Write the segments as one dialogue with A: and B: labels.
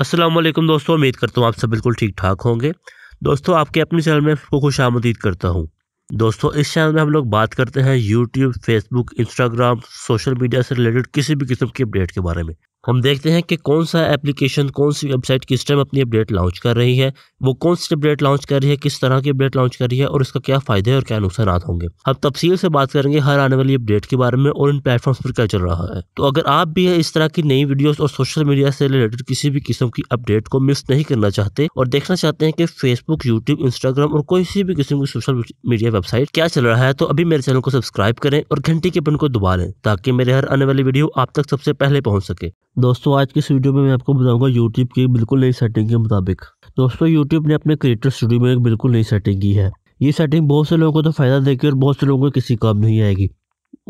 A: अस्सलाम वालेकुम दोस्तों उम्मीद करता हूँ आप सब बिल्कुल ठीक ठाक होंगे दोस्तों आपके अपने चैनल में आपको खुश आमदीद करता हूँ दोस्तों इस चैनल में हम लोग बात करते हैं YouTube Facebook Instagram social media से रिलेटेड किसी भी किस्म की अपडेट के बारे में हम देखते हैं कि कौन सा एप्लीकेशन कौन सी वेबसाइट किस टाइम अपनी अपडेट लॉन्च कर रही है वो कौन सी अपडेट लॉन्च कर रही है किस तरह की अपडेट लॉन्च कर रही है और इसका क्या फ़ायदे और क्या नुकसान होंगे हम तफसील से बात करेंगे हर आने वाली अपडेट के बारे में और इन प्लेटफॉर्म्स पर क्या चल रहा है तो अगर आप भी इस तरह की नई वीडियोज़ और सोशल मीडिया से रिलेटेड किसी भी किस्म की अपडेट को मिस नहीं करना चाहते और देखना चाहते हैं कि फेसबुक यूट्यूब इंस्टाग्राम और किसी भी किस्म की सोशल मीडिया वेबसाइट क्या चल रहा है तो अभी मेरे चैनल को सब्सक्राइब करें और घंटी के बन को दबा लें ताकि मेरे हर आने वाली वीडियो आप तक सबसे पहले पहुँच सके दोस्तों आज के इस वीडियो में मैं आपको बताऊंगा यूट्यूब की बिल्कुल नई सेटिंग के मुताबिक दोस्तों यूट्यूब ने अपने क्रिएटर स्टूडियो में एक बिल्कुल नई सेटिंग की है ये सेटिंग बहुत से लोगों को तो फ़ायदा देगी और बहुत से लोगों को किसी काम नहीं आएगी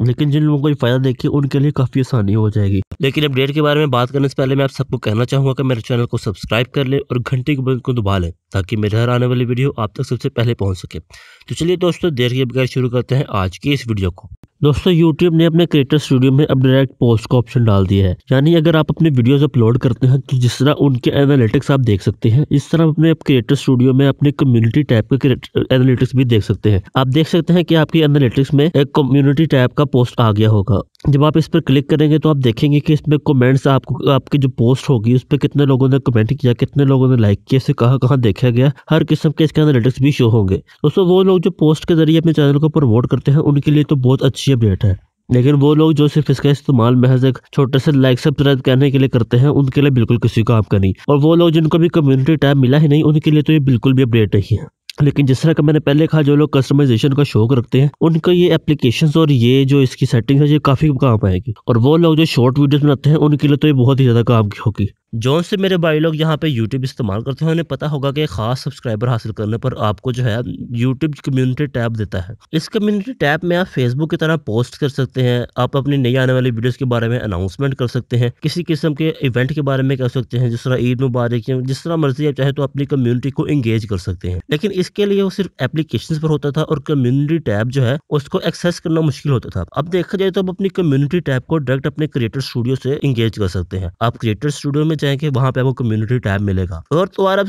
A: लेकिन जिन लोगों को ये फ़ायदा देखिए उनके लिए काफ़ी आसानी हो जाएगी लेकिन अपडेट के बारे में बात करने से पहले मैं आप सबको कहना चाहूँगा कि मेरे चैनल को सब्सक्राइब कर लें और घंटे के बेल को दबा लें ताकि मेरे हर आने वाली वीडियो आप तक सबसे पहले पहुँच सके तो चलिए दोस्तों देर के बगैर शुरू करते हैं आज की इस वीडियो को दोस्तों YouTube ने अपने क्रिएटर स्टूडियो में अब डायरेक्ट पोस्ट का ऑप्शन डाल दिया है यानी अगर आप अपने वीडियोस अपलोड करते हैं तो जिस तरह उनके एनालिटिक्स आप देख सकते हैं इस तरह अपने क्रिएटर स्टूडियो में अपने कम्युनिटी टैब के एनालिटिक्स भी देख सकते हैं आप देख सकते हैं कि आपकी एनालिटिक्स में एक कम्युनिटी टैब का पोस्ट आ गया होगा जब आप इस पर क्लिक करेंगे तो आप देखेंगे कि इसमें कमेंट्स आपको आपकी जो पोस्ट होगी उस पर कितने लोगों ने कमेंट किया कितने लोगों ने लाइक किया इसे कहाँ कहाँ देखा गया हर किस्म के इसके एनालिटिक्स भी शो होंगे दोस्तों वो लोग जो पोस्ट के जरिए अपने चैनल को प्रमोट करते हैं उनके लिए तो बहुत अच्छी अच्छी अपडेट है लेकिन वो लोग जो सिर्फ इसका इस्तेमाल महज एक छोटे से लाइक सब्सक्राइब करने के लिए करते हैं उनके लिए बिल्कुल किसी काम का नहीं और वो लोग जिनको भी कम्युनिटी टैब मिला ही नहीं उनके लिए तो ये बिल्कुल भी अपडेट नहीं है लेकिन जिस तरह का मैंने पहले कहा जो लोग कस्टमाइजेशन का शौक रखते हैं उनको ये एप्लीकेशन और ये जो इसकी सेटिंग है ये काफ़ी काम आएगी और वो लोग जो शॉर्ट वीडियोस बनाते हैं उनके लिए तो ये बहुत ही ज़्यादा काम की होगी जोन से मेरे भाई लोग यहाँ पे यूट्यूब इस्तेमाल करते हैं उन्हें पता होगा कि खास सब्सक्राइबर हासिल करने पर आपको जो है यूट्यूब कम्युनिटी टैब देता है इस कम्युनिटी टैब में आप फेसबुक की तरह पोस्ट कर सकते हैं आप अपनी नई आने वाली वीडियोस के बारे में अनाउंसमेंट कर सकते हैं किसी किस्म के इवेंट के बारे में कर सकते हैं जिस तरह ईद मुबारक जिस तरह मर्जी आप चाहे तो अपनी कम्युनिटी को इंगेज कर सकते हैं लेकिन इसके लिए वो सिर्फ एप्लीकेशन पर होता था और कम्युनिटी टैब जो है उसको एक्सेस करना मुश्किल होता था अब देखा जाए तो आप अपनी कम्युनिटी टैब को डायरेक्ट अपने क्रिएटर स्टूडियो से इंगेज कर सकते हैं आप क्रिएटर स्टूडियो में चाहें कि वहाँ पे आपको कम्युनिटी टैब मिलेगा और तो और आप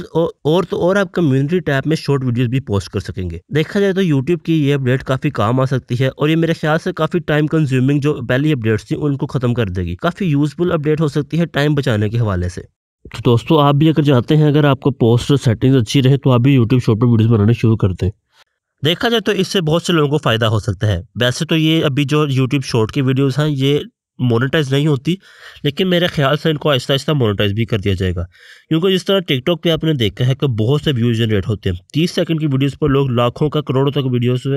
A: और तो और आप कम्युनिटी टैब में शॉर्ट वीडियोस भी पोस्ट कर सकेंगे देखा जाए तो यूट्यूब की ये अपडेट काफी काम आ सकती है और ये मेरे ख्याल से काफी टाइम कंज्यूमिंग जो पहली अपडेट्स थी उनको खत्म कर देगी काफी यूजफुल अपडेट हो सकती है टाइम बचाने के हवाले से तो दोस्तों आप भी अगर चाहते हैं अगर आपको पोस्ट और सेटिंग्स अच्छी रहे तो आप भी यूट्यूब शॉर्ट पर वीडियोस बनाने शुरू कर दें देखा जाए तो इससे बहुत से लोगों को फ़ायदा हो सकता है वैसे तो ये अभी जो YouTube शॉर्ट की वीडियोस हैं ये मोनेटाइज नहीं होती लेकिन मेरे ख्याल से इनको आहिस्ता आहिस्ता मोनेटाइज भी कर दिया जाएगा क्योंकि जिस तरह टिकटॉक पे आपने देखा है कि बहुत से व्यूज जनरेट होते हैं तीस सेकंड की वीडियोस पर लोग लाखों का करोड़ों तक वीडियोस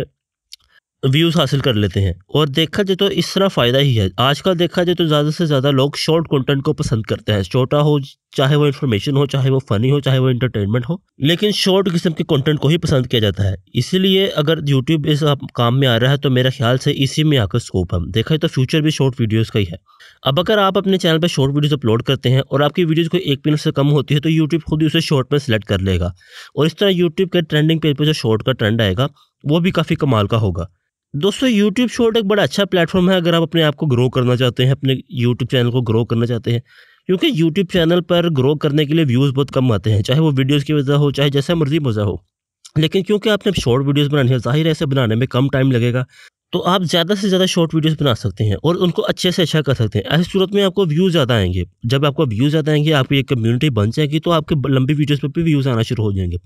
A: व्यूज़ हासिल कर लेते हैं और देखा जाए तो इस तरह फ़ायदा ही है आजकल देखा जाए तो ज़्यादा से ज़्यादा लोग शॉर्ट कंटेंट को पसंद करते हैं छोटा हो चाहे वो इन्फॉर्मेशन हो चाहे वो फ़नी हो चाहे वो इंटरटेनमेंट हो लेकिन शॉर्ट किस्म के कंटेंट को ही पसंद किया जाता है इसीलिए अगर यूट्यूब इस काम में आ रहा है तो मेरा ख्याल से इसी में आकर स्कोप है देखा तो फ्यूचर भी शॉर्ट वीडियोज़ का ही है अब अगर आप अपने चैनल पर शॉर्ट वीडियोज़ अपलोड करते हैं और आपकी वीडियोज़ को एक मिनट से कम होती है तो यूट्यूब खुद ही उसे शॉर्ट में सेलेक्ट कर लेगा और इस तरह यूट्यूब के ट्रेंडिंग पेज पर जो शॉर्ट का ट्रेंड आएगा वो भी काफ़ी कमाल का होगा दोस्तों यूट्यूब शॉर्ट एक बड़ा अच्छा प्लेटफॉर्म है अगर आप अपने आप को ग्रो करना चाहते हैं अपने यूट्यूब चैनल को ग्रो करना चाहते हैं क्योंकि यूट्यूब चैनल पर ग्रो करने के लिए व्यूज़ बहुत कम आते हैं चाहे वो वीडियोज़ की वजह हो चाहे जैसा मर्जी वजह हो लेकिन क्योंकि आपने शॉर्ट वीडियोस बनानी है जाहिर ऐसे बनाने में कम टाइम लगेगा तो आप ज़्यादा से ज़्यादा शॉर्ट वीडियोस बना सकते हैं और उनको अच्छे से अच्छा कर सकते हैं ऐसी सूरत में आपको व्यूज़ ज़्यादा आएंगे जब आपको व्यूज़ ज़्यादा आएंगे आपकी एक कम्युनिटी बन जाएगी तो आपके लंबी वीडियोस पर भी व्यूज़ आना शुरू हो जाएंगे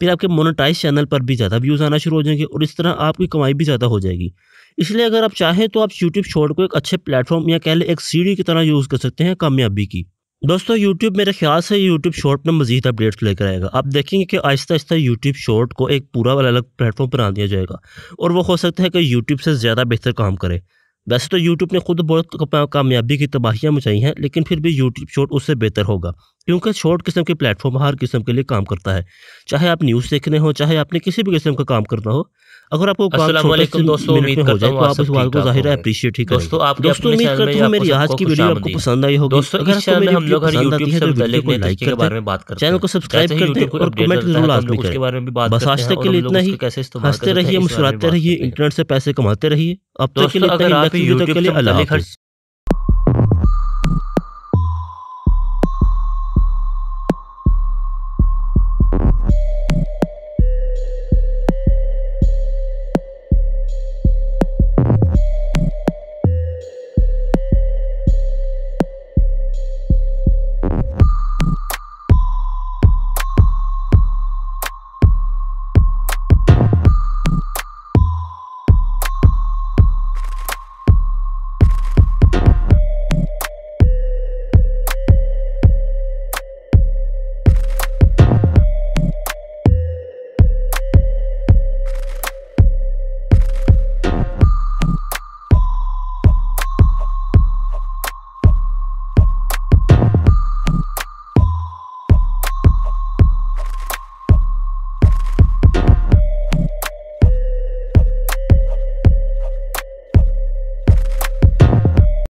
A: फिर आपके मोनोटाइज चैनल पर भी ज़्यादा व्यूज़ आना शुरू हो जाएंगे और इस तरह आपकी कमाई भी ज़्यादा हो जाएगी इसलिए अगर आप चाहें तो आप यूट्यूब शॉर्ट को एक अच्छे प्लेटफॉर्म या कह लें एक सीढ़ी की तरह यूज़ कर सकते हैं कामयाबी की दोस्तों YouTube मेरे ख्याल से YouTube शॉर्ट में मजीद अपडेट्स लेकर आएगा आप देखेंगे कि आहिस्ता आहिस्ता YouTube शॉर्ट को एक पूरा अलग प्लेटफॉर्म बना दिया जाएगा और वो हो सकता है कि YouTube से ज़्यादा बेहतर काम करे वैसे तो यूट्यूब ने खुद बहुत कामयाबी की तबाहियाँ मचाई हैं लेकिन फिर भी यूट्यूब शॉर्ट उससे बेहतर होगा क्योंकि शॉर्ट किस्म के प्लेटफॉर्म हर किस्म के लिए काम करता है चाहे आप न्यूज़ देखने हो चाहे आपने किसी भी किस्म का काम करना हो अगर आपको दोस्तों उम्मीद करता तो को जाहिर है ही आप दोस्तों उम्मीद मेरी आज की वीडियो आपको पसंद आई होगी तो बस आज तक के लिए इतना ही रहिए मुस्कुराते रहिए इंटरनेट से पैसे कमाते रहिए अब तक के लिए अगर आप यूट्यूब के लिए अलग